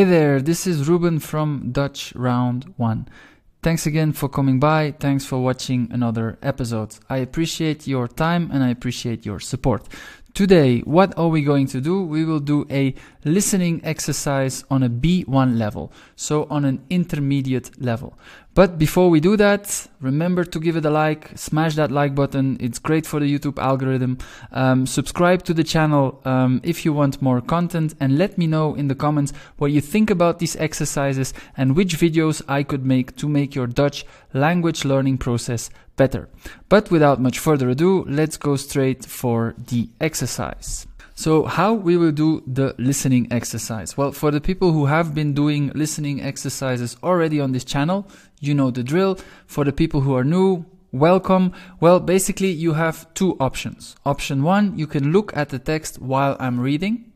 Hey there, this is Ruben from Dutch Round 1. Thanks again for coming by. Thanks for watching another episode. I appreciate your time and I appreciate your support. Today, what are we going to do? We will do a listening exercise on a B1 level, so on an intermediate level. But before we do that, remember to give it a like, smash that like button. It's great for the YouTube algorithm. Um, subscribe to the channel um, if you want more content and let me know in the comments what you think about these exercises and which videos I could make to make your Dutch language learning process better. But without much further ado, let's go straight for the exercise. So how we will do the listening exercise? Well, for the people who have been doing listening exercises already on this channel, you know the drill. For the people who are new, welcome. Well, basically you have two options. Option one, you can look at the text while I'm reading.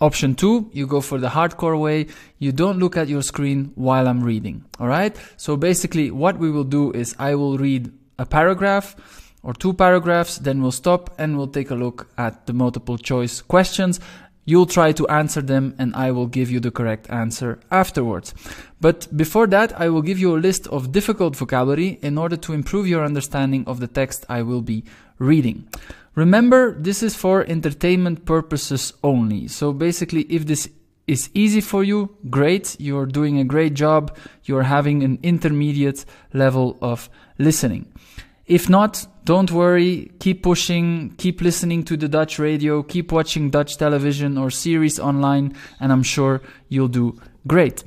Option two, you go for the hardcore way. You don't look at your screen while I'm reading. All right. So basically what we will do is I will read a paragraph or two paragraphs, then we'll stop and we'll take a look at the multiple choice questions You'll try to answer them and I will give you the correct answer afterwards. But before that, I will give you a list of difficult vocabulary in order to improve your understanding of the text I will be reading. Remember, this is for entertainment purposes only. So basically, if this is easy for you, great, you're doing a great job, you're having an intermediate level of listening. If not, don't worry, keep pushing, keep listening to the Dutch radio, keep watching Dutch television or series online, and I'm sure you'll do great.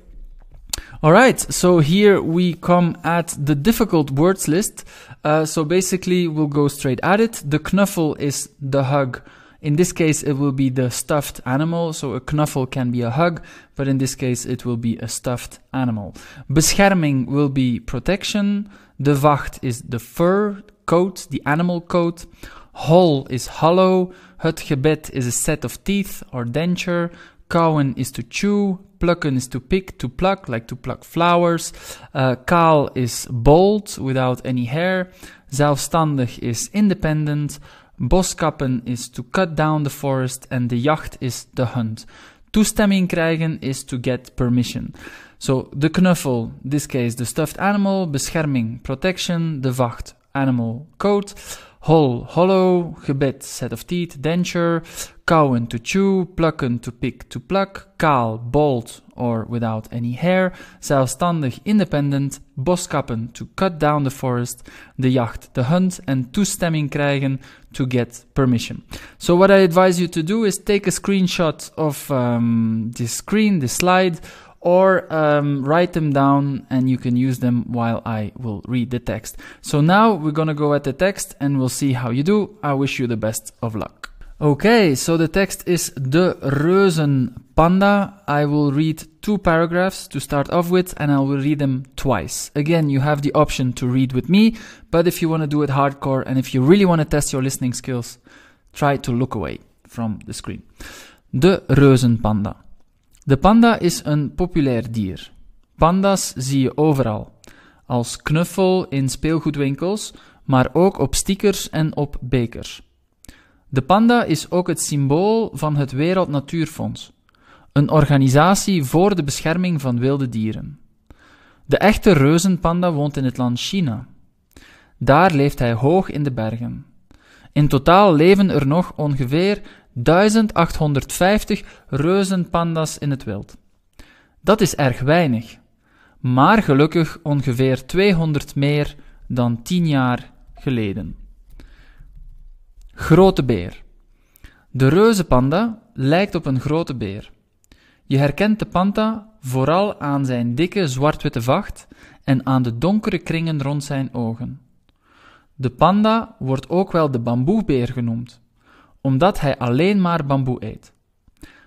Alright, so here we come at the difficult words list. Uh, so basically, we'll go straight at it. The knuffel is the hug in this case, it will be the stuffed animal. So a knuffel can be a hug, but in this case, it will be a stuffed animal. Bescherming will be protection. De vacht is the fur coat, the animal coat. Hol is hollow. Het gebed is a set of teeth or denture. Kauwen is to chew. Plukken is to pick, to pluck, like to pluck flowers. Uh, kaal is bald, without any hair. Zelfstandig is independent. Boskappen is to cut down the forest en de jacht is the hunt. Toestemming krijgen is to get permission. So, de knuffel, this case the stuffed animal, bescherming, protection, de vacht, animal, coat, hol, hollow, gebit, set of teeth, denture, cowen to chew, plukken to pick to pluck, kaal, bald or without any hair, zelfstandig, independent, boskappen to cut down the forest, de jacht, the hunt, to toestemming krijgen to get permission. So what I advise you to do is take a screenshot of um, this screen, this slide, or um, write them down and you can use them while I will read the text. So now we're gonna go at the text and we'll see how you do. I wish you the best of luck. Okay, so the text is De Reuzen Panda. I will read two paragraphs to start off with and I will read them twice. Again, you have the option to read with me, but if you want to do it hardcore and if you really want to test your listening skills, try to look away from the screen. De reuzenpanda. De panda is een populair dier. Panda's zie je overal. Als knuffel in speelgoedwinkels, maar ook op stickers en op bekers. De panda is ook het symbool van het Wereld Natuurfonds, een organisatie voor de bescherming van wilde dieren. De echte reuzenpanda woont in het land China. Daar leeft hij hoog in de bergen. In totaal leven er nog ongeveer 1850 reuzenpanda's in het wild. Dat is erg weinig, maar gelukkig ongeveer 200 meer dan 10 jaar geleden. Grote beer. De reuzenpanda lijkt op een grote beer. Je herkent de panda vooral aan zijn dikke zwart-witte vacht en aan de donkere kringen rond zijn ogen. De panda wordt ook wel de bamboebeer genoemd, omdat hij alleen maar bamboe eet.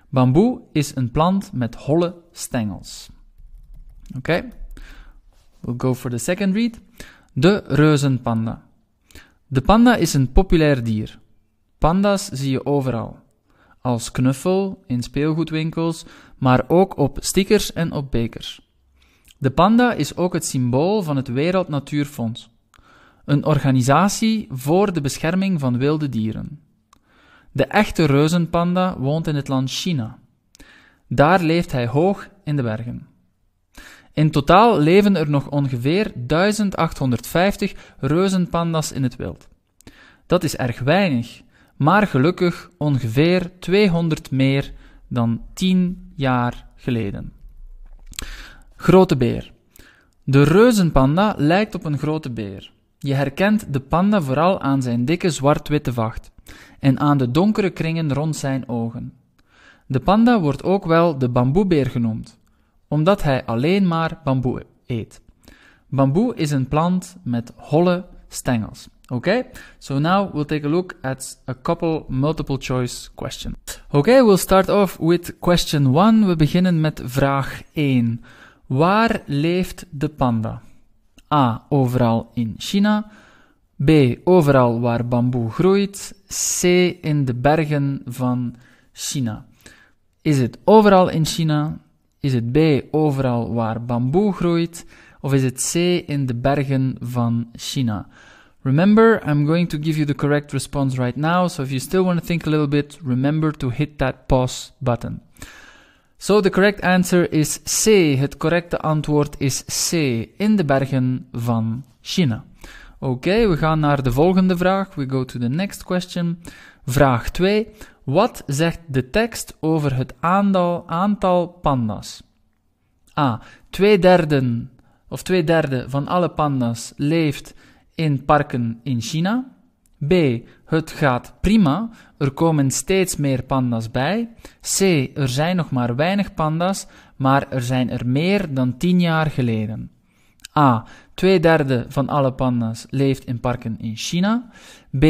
Bamboe is een plant met holle stengels. Oké, okay. we'll go for the second read. De reuzenpanda. De panda is een populair dier. Panda's zie je overal. Als knuffel, in speelgoedwinkels, maar ook op stickers en op bekers. De panda is ook het symbool van het Wereld Natuurfonds, een organisatie voor de bescherming van wilde dieren. De echte reuzenpanda woont in het land China. Daar leeft hij hoog in de bergen. In totaal leven er nog ongeveer 1850 reuzenpanda's in het wild. Dat is erg weinig, maar gelukkig ongeveer 200 meer dan 10 jaar geleden. Grote beer. De reuzenpanda lijkt op een grote beer. Je herkent de panda vooral aan zijn dikke zwart-witte vacht en aan de donkere kringen rond zijn ogen. De panda wordt ook wel de bamboebeer genoemd, omdat hij alleen maar bamboe eet. Bamboe is een plant met holle stengels. Okay, so now we'll take a look at a couple multiple choice questions. Okay, we'll start off with question 1. We beginnen met vraag 1. Waar leeft de panda? A. Overal in China. B. Overal waar bamboe groeit. C. In de bergen van China. Is het overal in China? Is het B overal waar bamboe groeit? Of is het C in de bergen van China? Remember, I'm going to give you the correct response right now. So if you still want to think a little bit, remember to hit that pause button. So the correct answer is C. Het correcte antwoord is C. In de bergen van China. Oké, we gaan naar de volgende vraag. We go to the next question. Vraag 2. Wat zegt de tekst over het aantal, aantal panda's? A. Twee derden of twee derde van alle panda's leeft in parken in China. B. Het gaat prima. Er komen steeds meer panda's bij. C. Er zijn nog maar weinig panda's, maar er zijn er meer dan 10 jaar geleden. A. Twee derde van alle panda's leeft in parken in China. B.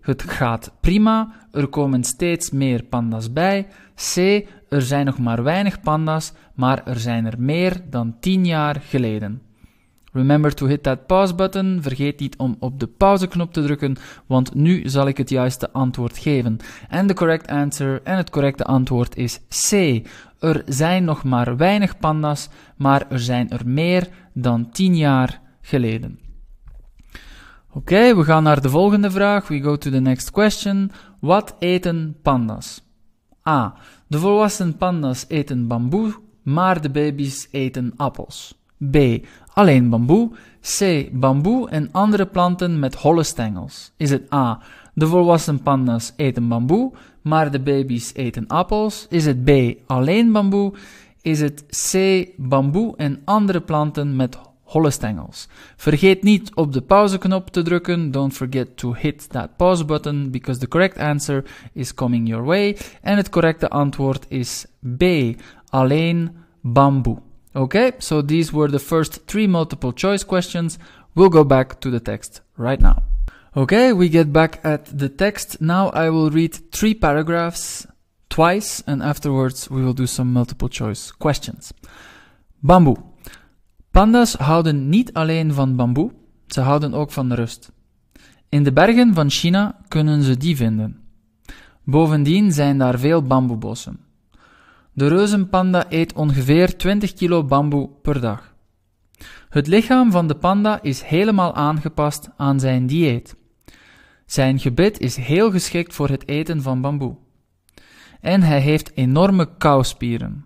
Het gaat prima. Er komen steeds meer panda's bij. C. Er zijn nog maar weinig panda's, maar er zijn er meer dan 10 jaar geleden. Remember to hit that pause button. Vergeet niet om op de pauzeknop te drukken, want nu zal ik het juiste antwoord geven. En de correct answer en het correcte antwoord is C. Er zijn nog maar weinig panda's, maar er zijn er meer dan 10 jaar geleden. Oké, we gaan naar de volgende vraag. We go to the next question. Wat eten panda's? A. De volwassen panda's eten bamboe, maar de baby's eten appels. B. Alleen bamboe. C. Bamboe en andere planten met holle stengels. Is het A. De volwassen panda's eten bamboe, maar de baby's eten appels? Is het B. Alleen bamboe? Is het C. Bamboe en andere planten met holle stengels? Vergeet niet op de pauzeknop te drukken. Don't forget to hit that pause button because the correct answer is coming your way. En het correcte antwoord is B. Alleen bamboe. Okay, so these were the first three multiple choice questions. We'll go back to the text right now. Okay, we get back at the text. Now I will read three paragraphs twice and afterwards we will do some multiple choice questions. Bamboe. Panda's houden niet alleen van bamboe, ze houden ook van rust. In de bergen van China kunnen ze die vinden. Bovendien zijn daar veel bamboebossen. De reuzenpanda eet ongeveer 20 kilo bamboe per dag. Het lichaam van de panda is helemaal aangepast aan zijn dieet. Zijn gebit is heel geschikt voor het eten van bamboe. En hij heeft enorme kouspieren.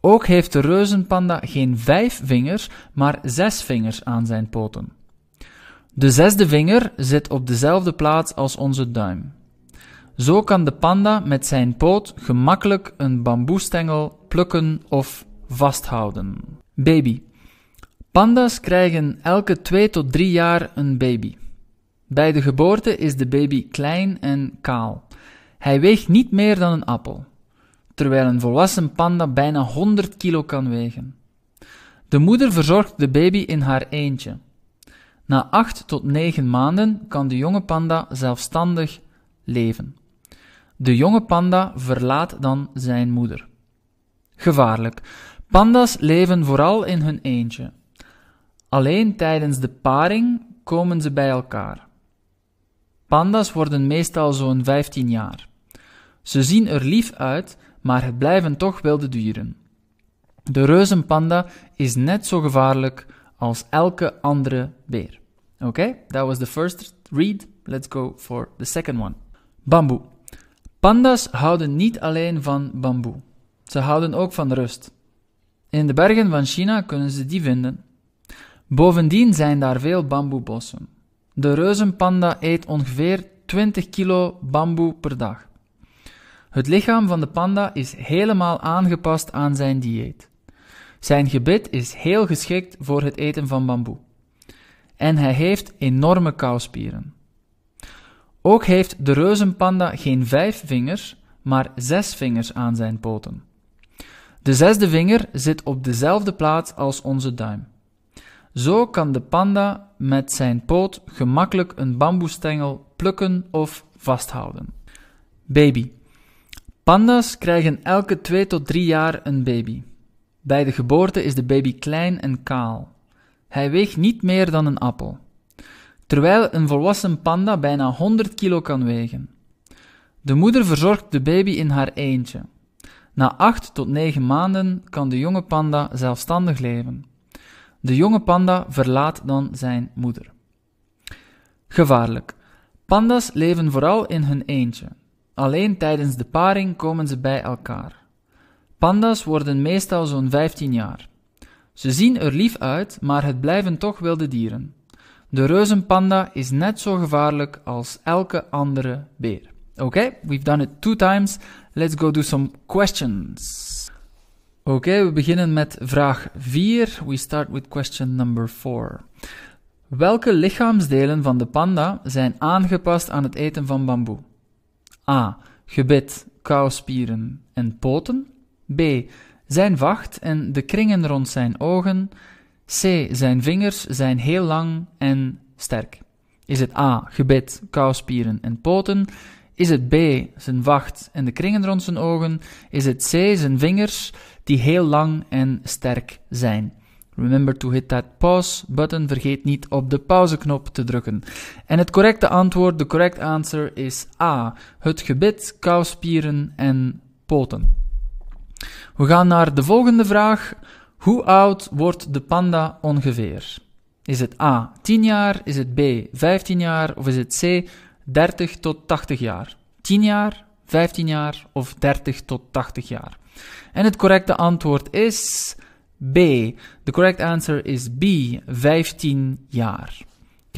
Ook heeft de reuzenpanda geen vijf vingers, maar zes vingers aan zijn poten. De zesde vinger zit op dezelfde plaats als onze duim. Zo kan de panda met zijn poot gemakkelijk een bamboestengel plukken of vasthouden. Baby. Panda's krijgen elke 2 tot 3 jaar een baby. Bij de geboorte is de baby klein en kaal. Hij weegt niet meer dan een appel, terwijl een volwassen panda bijna 100 kilo kan wegen. De moeder verzorgt de baby in haar eentje. Na 8 tot 9 maanden kan de jonge panda zelfstandig leven. De jonge panda verlaat dan zijn moeder. Gevaarlijk. Panda's leven vooral in hun eentje. Alleen tijdens de paring komen ze bij elkaar. Panda's worden meestal zo'n 15 jaar. Ze zien er lief uit, maar het blijven toch wilde dieren. De reuzenpanda is net zo gevaarlijk als elke andere beer. Oké, okay? that was the first read. Let's go for the second one. Bamboe. Panda's houden niet alleen van bamboe. Ze houden ook van rust. In de bergen van China kunnen ze die vinden. Bovendien zijn daar veel bamboebossen. De reuzenpanda eet ongeveer 20 kilo bamboe per dag. Het lichaam van de panda is helemaal aangepast aan zijn dieet. Zijn gebit is heel geschikt voor het eten van bamboe. En hij heeft enorme kouspieren. Ook heeft de reuzenpanda geen vijf vingers, maar zes vingers aan zijn poten. De zesde vinger zit op dezelfde plaats als onze duim. Zo kan de panda met zijn poot gemakkelijk een bamboestengel plukken of vasthouden. Baby. Panda's krijgen elke 2 tot 3 jaar een baby. Bij de geboorte is de baby klein en kaal. Hij weegt niet meer dan een appel terwijl een volwassen panda bijna 100 kilo kan wegen. De moeder verzorgt de baby in haar eentje. Na 8 tot 9 maanden kan de jonge panda zelfstandig leven. De jonge panda verlaat dan zijn moeder. Gevaarlijk. Panda's leven vooral in hun eentje. Alleen tijdens de paring komen ze bij elkaar. Panda's worden meestal zo'n 15 jaar. Ze zien er lief uit, maar het blijven toch wilde dieren. De reuzenpanda is net zo gevaarlijk als elke andere beer. Oké, we've done it two times. Let's go do some questions. Oké, we beginnen met vraag 4. We start with question number 4. Welke lichaamsdelen van de panda zijn aangepast aan het eten van bamboe? A. Gebit, kauwspieren en poten. B. Zijn vacht en de kringen rond zijn ogen. C. Zijn vingers zijn heel lang en sterk. Is het A. Gebit, kouspieren en poten? Is het B. Zijn wacht en de kringen rond zijn ogen? Is het C. Zijn vingers die heel lang en sterk zijn? Remember to hit that pause button. Vergeet niet op de pauzeknop te drukken. En het correcte antwoord, de correct answer is A. Het gebit, kouspieren en poten. We gaan naar de volgende vraag. Hoe oud wordt de panda ongeveer? Is het A 10 jaar, is het B 15 jaar of is het C 30 tot 80 jaar? 10 jaar, 15 jaar of 30 tot 80 jaar? En het correcte antwoord is B. The correct answer is B 15 jaar. Oké,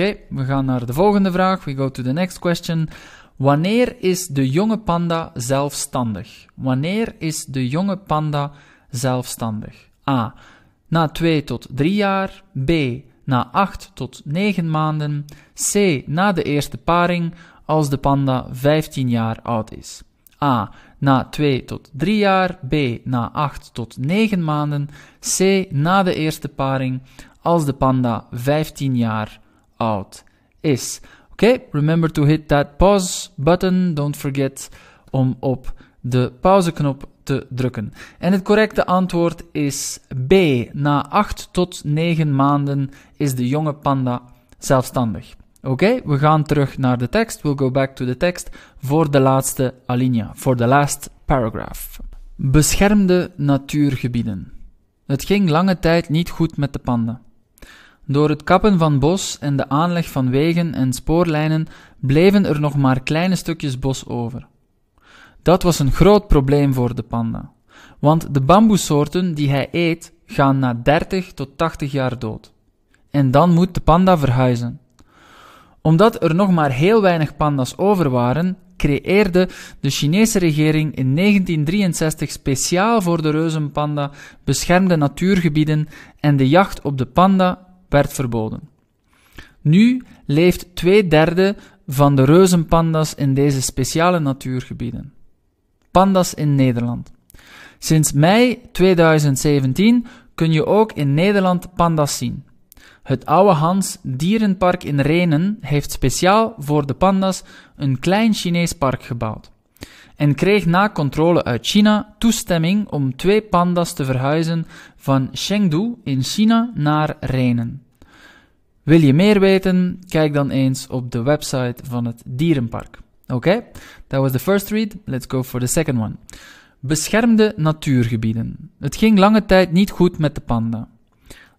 okay, we gaan naar de volgende vraag. We go to the next question. Wanneer is de jonge panda zelfstandig? Wanneer is de jonge panda zelfstandig? a. na 2 tot 3 jaar, b. na 8 tot 9 maanden, c. na de eerste paring als de panda 15 jaar oud is. a. na 2 tot 3 jaar, b. na 8 tot 9 maanden, c. na de eerste paring als de panda 15 jaar oud is. Oké, remember to hit that pause button. Don't forget om op de pauzeknop te drukken. En het correcte antwoord is B. Na 8 tot 9 maanden is de jonge panda zelfstandig. Oké, we gaan terug naar de tekst. We'll go back to the text voor de laatste alinea, voor de last paragraph. Beschermde natuurgebieden. Het ging lange tijd niet goed met de panda. Door het kappen van bos en de aanleg van wegen en spoorlijnen bleven er nog maar kleine stukjes bos over. Dat was een groot probleem voor de panda, want de bamboesoorten die hij eet gaan na 30 tot 80 jaar dood. En dan moet de panda verhuizen. Omdat er nog maar heel weinig panda's over waren, creëerde de Chinese regering in 1963 speciaal voor de reuzenpanda beschermde natuurgebieden en de jacht op de panda werd verboden. Nu leeft twee derde van de reuzenpanda's in deze speciale natuurgebieden pandas in Nederland. Sinds mei 2017 kun je ook in Nederland pandas zien. Het Oude Hans Dierenpark in Renen heeft speciaal voor de panda's een klein Chinees park gebouwd. En kreeg na controle uit China toestemming om twee panda's te verhuizen van Chengdu in China naar Renen. Wil je meer weten? Kijk dan eens op de website van het dierenpark. Oké, that was the first read. Let's go for the second one. Beschermde natuurgebieden. Het ging lange tijd niet goed met de panda.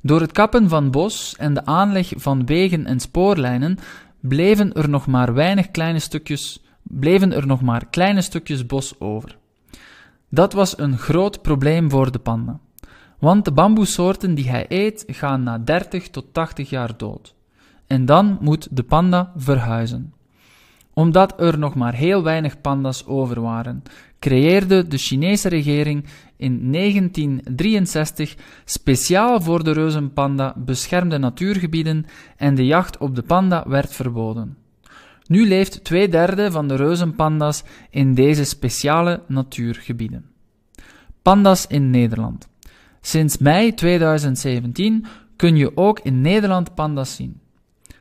Door het kappen van bos en de aanleg van wegen en spoorlijnen bleven er nog maar weinig kleine stukjes, bleven er nog maar kleine stukjes bos over. Dat was een groot probleem voor de panda. Want de bamboesoorten die hij eet gaan na 30 tot 80 jaar dood. En dan moet de panda verhuizen omdat er nog maar heel weinig panda's over waren, creëerde de Chinese regering in 1963 speciaal voor de reuzenpanda beschermde natuurgebieden en de jacht op de panda werd verboden. Nu leeft twee derde van de reuzenpanda's in deze speciale natuurgebieden. Panda's in Nederland. Sinds mei 2017 kun je ook in Nederland panda's zien.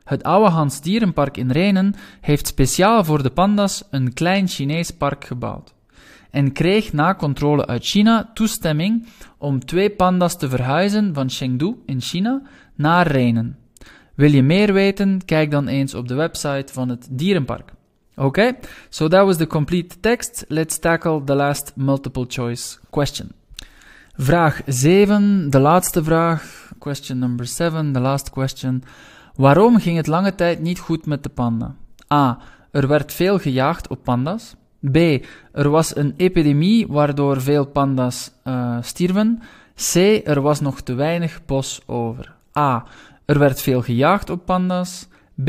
Het oude Hans Dierenpark in Renen heeft speciaal voor de panda's een klein Chinees park gebouwd en kreeg na controle uit China toestemming om twee panda's te verhuizen van Chengdu in China naar Rijnen. Wil je meer weten? Kijk dan eens op de website van het dierenpark. Oké, so that was the complete text. Let's tackle the last multiple choice question. Vraag 7, de laatste vraag, question number 7, the last question. Waarom ging het lange tijd niet goed met de panda? A. Er werd veel gejaagd op panda's. B. Er was een epidemie waardoor veel panda's uh, stierven. C. Er was nog te weinig bos over. A. Er werd veel gejaagd op panda's. B.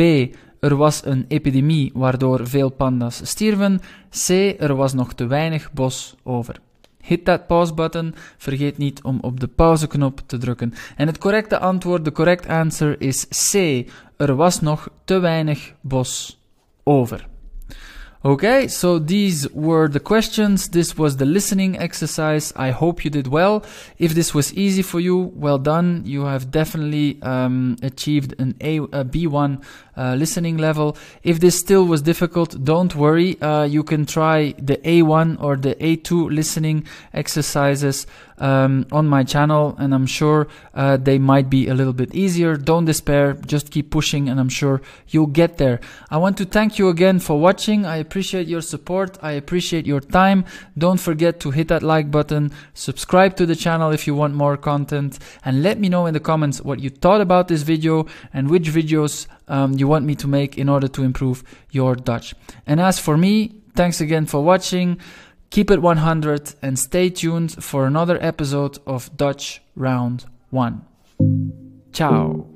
Er was een epidemie waardoor veel panda's stierven. C. Er was nog te weinig bos over. Hit that pause button. Vergeet niet om op de pauzeknop te drukken. En het correcte antwoord, de correct answer is C. Er was nog te weinig bos over. Okay, so these were the questions. This was the listening exercise. I hope you did well. If this was easy for you, well done. You have definitely um, achieved an A, a B1 uh, listening level. If this still was difficult, don't worry. Uh, you can try the A1 or the A2 listening exercises um, on my channel, and I'm sure uh, they might be a little bit easier. Don't despair. Just keep pushing, and I'm sure you'll get there. I want to thank you again for watching. I appreciate your support. I appreciate your time. Don't forget to hit that like button. Subscribe to the channel if you want more content, and let me know in the comments what you thought about this video and which videos um, you want me to make in order to improve your Dutch. And as for me, thanks again for watching. Keep it 100 and stay tuned for another episode of Dutch Round 1. Ciao.